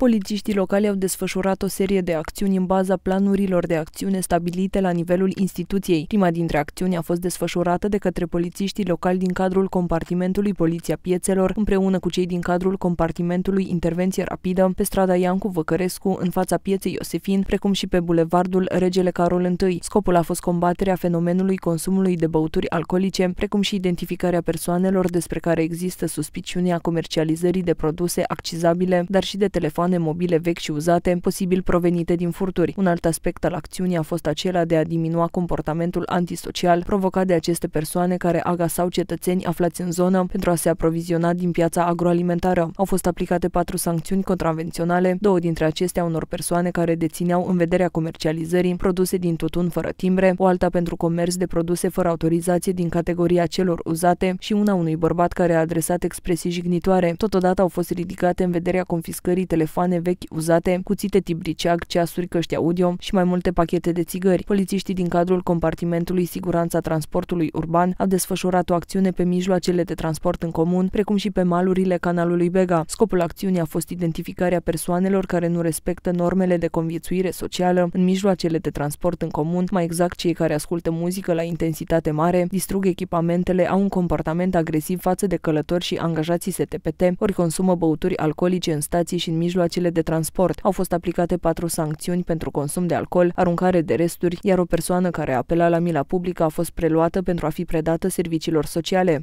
Polițiștii locali au desfășurat o serie de acțiuni în baza planurilor de acțiune stabilite la nivelul instituției. Prima dintre acțiuni a fost desfășurată de către polițiștii locali din cadrul compartimentului Poliția Piețelor, împreună cu cei din cadrul compartimentului Intervenție Rapidă, pe strada Iancu Văcărescu, în fața pieței Iosefin, precum și pe bulevardul Regele Carol I. Scopul a fost combaterea fenomenului consumului de băuturi alcoolice, precum și identificarea persoanelor despre care există suspiciunea comercializării de produse accizabile, dar și de telefon telefoane mobile vechi și uzate, posibil provenite din furturi. Un alt aspect al acțiunii a fost acela de a diminua comportamentul antisocial provocat de aceste persoane care agasau cetățeni aflați în zonă pentru a se aproviziona din piața agroalimentară. Au fost aplicate patru sancțiuni contravenționale, două dintre acestea unor persoane care dețineau în vederea comercializării produse din tutun fără timbre, o alta pentru comerț de produse fără autorizație din categoria celor uzate și una unui bărbat care a adresat expresii jignitoare. Totodată au fost ridicate în vederea confiscării telefoanelor telefoane vechi uzate, cuțite tip briceag, ceasuri, căști audio și mai multe pachete de țigări. Polițiștii din cadrul compartimentului Siguranța Transportului Urban au desfășurat o acțiune pe mijloacele de transport în comun, precum și pe malurile canalului Bega. Scopul acțiunii a fost identificarea persoanelor care nu respectă normele de conviețuire socială în mijloacele de transport în comun, mai exact cei care ascultă muzică la intensitate mare, distrug echipamentele, au un comportament agresiv față de călători și angajații STPT, ori consumă băuturi alcoolice în stații și în mijloace mijloacele de transport. Au fost aplicate patru sancțiuni pentru consum de alcool, aruncare de resturi, iar o persoană care apela la mila publică a fost preluată pentru a fi predată serviciilor sociale.